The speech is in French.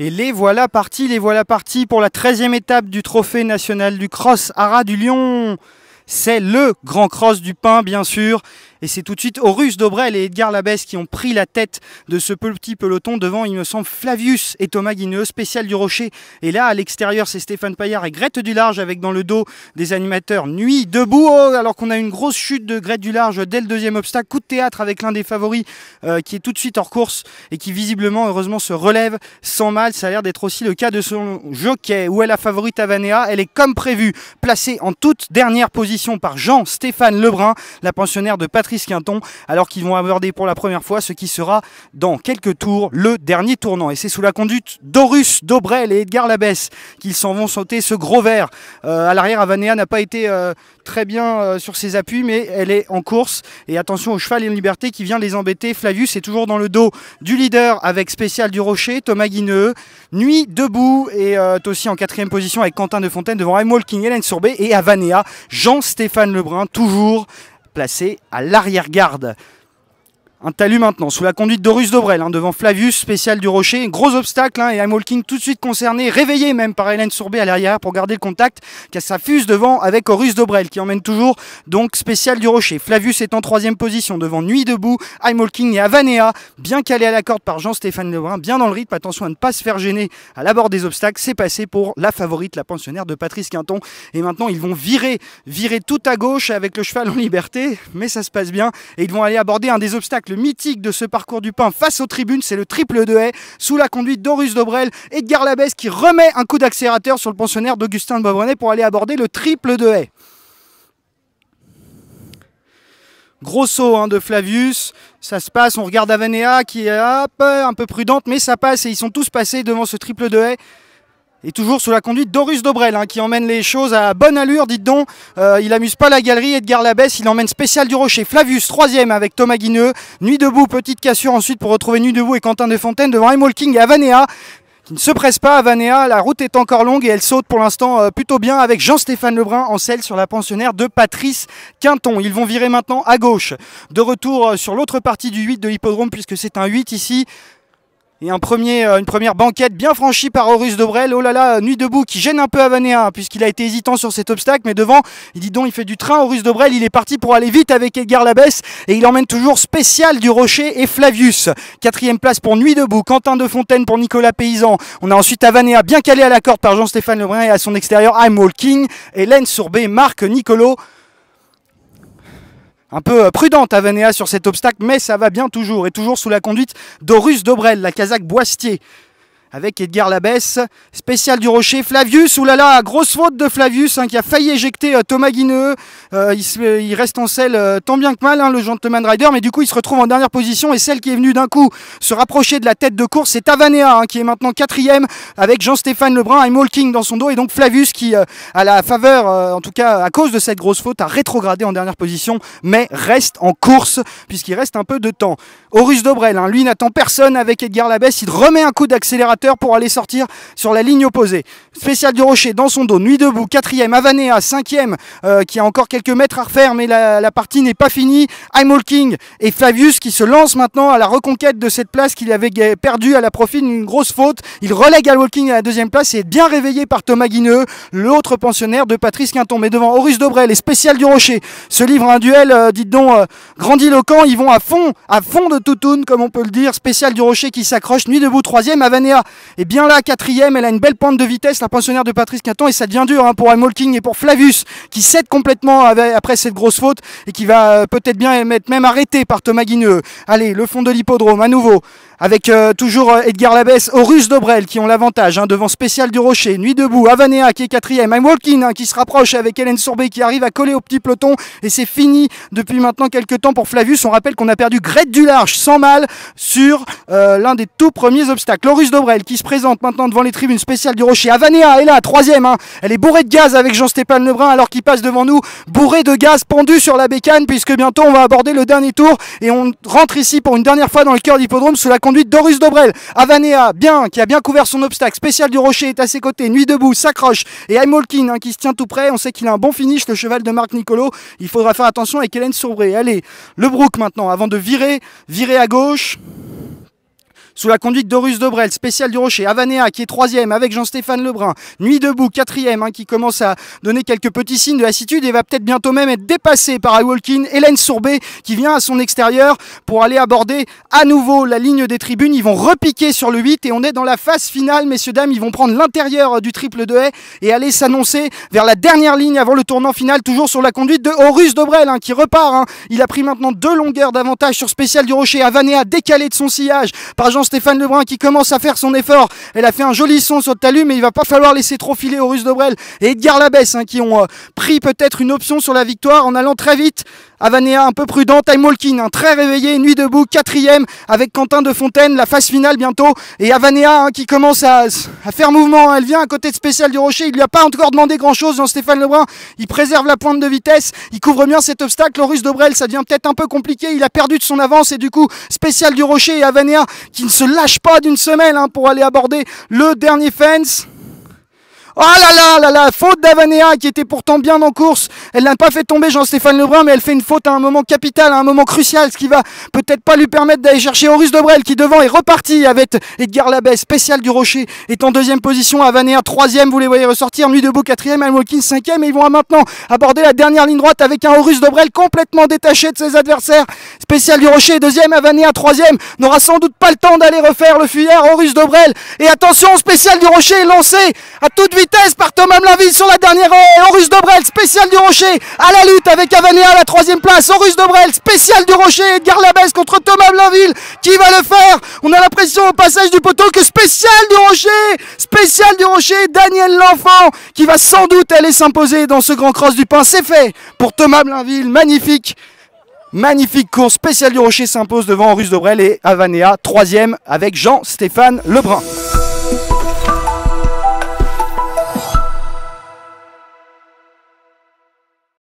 Et les voilà partis, les voilà partis pour la 13e étape du Trophée national du cross Ara du Lion. C'est le grand cross du pain, bien sûr. Et c'est tout de suite Horus Dobrel et Edgar Labesse qui ont pris la tête de ce petit peloton. Devant, il me semble, Flavius et Thomas Guineau spécial du Rocher. Et là, à l'extérieur, c'est Stéphane Paillard et Grette du Large avec dans le dos des animateurs Nuit debout. Oh, alors qu'on a une grosse chute de Grette du Large dès le deuxième obstacle. Coup de théâtre avec l'un des favoris euh, qui est tout de suite hors course et qui visiblement, heureusement, se relève sans mal. Ça a l'air d'être aussi le cas de son jockey où est la favorite Avanea. Elle est comme prévu placée en toute dernière position par Jean-Stéphane Lebrun, la pensionnaire de Patrick Quinton, alors qu'ils vont aborder pour la première fois ce qui sera dans quelques tours le dernier tournant. Et c'est sous la conduite d'Horus, d'Obrel et Edgar Labesse qu'ils s'en vont sauter ce gros vert. Euh, à l'arrière, Avanea n'a pas été euh, très bien euh, sur ses appuis, mais elle est en course. Et attention au cheval et en liberté qui vient les embêter. Flavius est toujours dans le dos du leader avec Spécial du Rocher, Thomas Guineux, Nuit debout et aussi en quatrième position avec Quentin de Fontaine devant I'm Walking, Hélène Sourbet et Avanea, Jean-Stéphane Lebrun, toujours placé à l'arrière-garde un talus maintenant, sous la conduite d'Horus Dobrel, hein, devant Flavius, spécial du Rocher. Gros obstacle, hein, et I'm Walking tout de suite concerné, réveillé même par Hélène Sourbet à l'arrière pour garder le contact, car sa fuse devant avec Horus Dobrel, qui emmène toujours, donc spécial du Rocher. Flavius est en troisième position, devant Nuit Debout, I'm Walking et Avanea, bien calé à la corde par Jean-Stéphane Lebrun, bien dans le rythme, attention à ne pas se faire gêner à l'abord des obstacles, c'est passé pour la favorite, la pensionnaire de Patrice Quinton. Et maintenant, ils vont virer, virer tout à gauche avec le cheval en liberté, mais ça se passe bien, et ils vont aller aborder un des obstacles le mythique de ce parcours du pain face aux tribunes, c'est le triple de haie sous la conduite d'Horus Dobrel, Edgar Labès qui remet un coup d'accélérateur sur le pensionnaire d'Augustin de Bobrenet pour aller aborder le triple de haie. Gros saut hein, de Flavius, ça se passe, on regarde Avanea qui est un peu prudente, mais ça passe et ils sont tous passés devant ce triple de haie. Et toujours sous la conduite d'Horus Dobrel, hein, qui emmène les choses à bonne allure, dites donc. Euh, il amuse pas la galerie, Edgar Labesse, il emmène spécial du Rocher. Flavius, troisième avec Thomas Guineux. Nuit debout, petite cassure ensuite pour retrouver Nuit debout et Quentin de Fontaine devant Emolking et Avanea qui ne se presse pas à Vanéa. La route est encore longue et elle saute pour l'instant euh, plutôt bien avec Jean-Stéphane Lebrun en selle sur la pensionnaire de Patrice Quinton. Ils vont virer maintenant à gauche. De retour euh, sur l'autre partie du 8 de l'hippodrome puisque c'est un 8 ici. Et un premier, euh, une première banquette bien franchie par Horus Dobrel. Oh là là, nuit debout qui gêne un peu Avanéa hein, puisqu'il a été hésitant sur cet obstacle. Mais devant, il dit donc, il fait du train. Horus Dobrel, il est parti pour aller vite avec Edgar Labesse. Et il emmène toujours spécial du Rocher et Flavius. Quatrième place pour Nuit debout. Quentin de Fontaine pour Nicolas Paysan. On a ensuite Avanéa bien calé à la corde par Jean-Stéphane Lebrun et à son extérieur I'm Walking. Hélène Sourbet marque Nicolo un peu euh, prudente à sur cet obstacle, mais ça va bien toujours, et toujours sous la conduite d'Horus Dobrel, la Kazakh Boistier avec Edgar Labesse, spécial du Rocher, Flavius, oulala, grosse faute de Flavius hein, qui a failli éjecter euh, Thomas Guineux, euh, il, reste en selle euh, tant bien que mal, hein, le gentleman rider, mais du coup il se retrouve en dernière position et celle qui est venue d'un coup se rapprocher de la tête de course, c'est Tavanea hein, qui est maintenant quatrième avec Jean-Stéphane Lebrun et Molking dans son dos et donc Flavius qui, à la faveur, en tout cas à cause de cette grosse faute, a rétrogradé en dernière position, mais reste en course puisqu'il reste un peu de temps. Horus Dobrel, lui n'attend personne avec Edgar Labesse, il remet un coup d'accélérateur pour aller sortir sur la ligne opposée. Spécial du Rocher dans son dos, Nuit debout, quatrième, Avanea, cinquième, euh, qui a encore quelques mètres à refaire, mais la, partie n'est pas finie. I'm Walking et Flavius qui se lance maintenant à la reconquête de cette place qu'il avait perdue à la profite d'une grosse faute. Il relègue à Walking à la deuxième place et est bien réveillé par Thomas Guineux, l'autre pensionnaire de Patrice Quinton. Mais devant Horus Dobrel et Spécial du Rocher, se livre un duel, euh, dites donc, euh, grandiloquent. Ils vont à fond, à fond de Toutoun, comme on peut le dire. Spécial du Rocher qui s'accroche, nuit debout troisième, Avanea et bien là, quatrième, elle a une belle pente de vitesse, la pensionnaire de Patrice Quinton, et ça devient dur hein, pour Walking et pour Flavius, qui cède complètement après cette grosse faute, et qui va euh, peut-être bien être même arrêté par Thomas Guineux. Allez, le fond de l'hippodrome, à nouveau, avec euh, toujours euh, Edgar Labesse, Horus Dobrel, qui ont l'avantage, hein, devant Spécial du Rocher, Nuit Debout, Avanea, qui est quatrième, Hamilton, qui se rapproche avec Hélène Sorbet, qui arrive à coller au petit peloton, et c'est fini depuis maintenant quelques temps pour Flavius. On rappelle qu'on a perdu Grette du Large sans mal sur l'un des tout premiers obstacles. Horus Dobrel, qui se présente maintenant devant les tribunes spéciales du Rocher. Avanea est là, troisième. Hein. Elle est bourrée de gaz avec Jean-Stéphane Lebrun alors qu'il passe devant nous, bourrée de gaz pendu sur la bécane puisque bientôt on va aborder le dernier tour et on rentre ici pour une dernière fois dans le cœur d'hippodrome sous la conduite d'Horus Dobrel. Avanea, bien, qui a bien couvert son obstacle. Spécial du Rocher est à ses côtés. Nuit debout, s'accroche. Et Aymolkin hein, qui se tient tout près. On sait qu'il a un bon finish, le cheval de Marc Nicolo. Il faudra faire attention avec Hélène Sourbré. Allez, le Brook maintenant avant de virer, virer à gauche sous la conduite d'Horus Dobrel, spécial du Rocher, Avanea qui est troisième avec Jean-Stéphane Lebrun, Nuit debout quatrième hein, qui commence à donner quelques petits signes de lassitude et va peut-être bientôt même être dépassé par Iwalkin, Hélène Sourbet qui vient à son extérieur pour aller aborder à nouveau la ligne des tribunes. Ils vont repiquer sur le 8 et on est dans la phase finale, messieurs, dames. Ils vont prendre l'intérieur du triple de haie et aller s'annoncer vers la dernière ligne avant le tournant final, toujours sur la conduite de Horus Dobrel hein, qui repart. Hein. Il a pris maintenant deux longueurs d'avantage sur Spécial du Rocher. Avanea décalé de son sillage par Jean Stéphane Lebrun qui commence à faire son effort. Elle a fait un joli son sur le talus, mais il va pas falloir laisser trop filer aux Russes de et Edgar Labesse hein, qui ont euh, pris peut-être une option sur la victoire en allant très vite Avanea un peu prudent, Time Walking, très réveillé, nuit debout, quatrième avec Quentin de Fontaine, la phase finale bientôt. Et Avanea hein, qui commence à, faire mouvement, hein. elle vient à côté de Spécial du Rocher, il lui a pas encore demandé grand chose dans Stéphane Lebrun, il préserve la pointe de vitesse, il couvre bien cet obstacle, Horus Dobrel, ça devient peut-être un peu compliqué, il a perdu de son avance et du coup Spécial du Rocher et Avanea qui ne se lâche pas d'une semelle hein, pour aller aborder le dernier fence. Oh là là là là, faute d'Avanea qui était pourtant bien en course. Elle n'a pas fait tomber Jean-Stéphane Lebrun, mais elle fait une faute à un moment capital, à un moment crucial, ce qui va peut-être pas lui permettre d'aller chercher Horus Debrel qui devant est reparti avec Edgar Labet, spécial du Rocher, est en deuxième position. Avanea troisième, vous les voyez ressortir. Nuit debout quatrième, Almokins cinquième, et ils vont maintenant aborder la dernière ligne droite avec un Horus Debrel complètement détaché de ses adversaires. Spécial du Rocher, deuxième, Avanea troisième, n'aura sans doute pas le temps d'aller refaire le fuyard Horus Debrel. Et attention, spécial du Rocher lancé à toute vitesse Thèse par Thomas Blainville sur la dernière haie. Horus Dobrel, spécial du Rocher, à la lutte avec Avanéa, à la troisième place. Horus Dobrel, spécial du Rocher, Edgar Labesse contre Thomas Blainville, Qui va le faire On a l'impression au passage du poteau que spécial du Rocher, spécial du Rocher, Daniel L'Enfant, qui va sans doute aller s'imposer dans ce grand cross du pain. C'est fait pour Thomas Blainville magnifique. Magnifique course, spécial du Rocher s'impose devant Horus Dobrel et Avanea, troisième avec Jean-Stéphane Lebrun.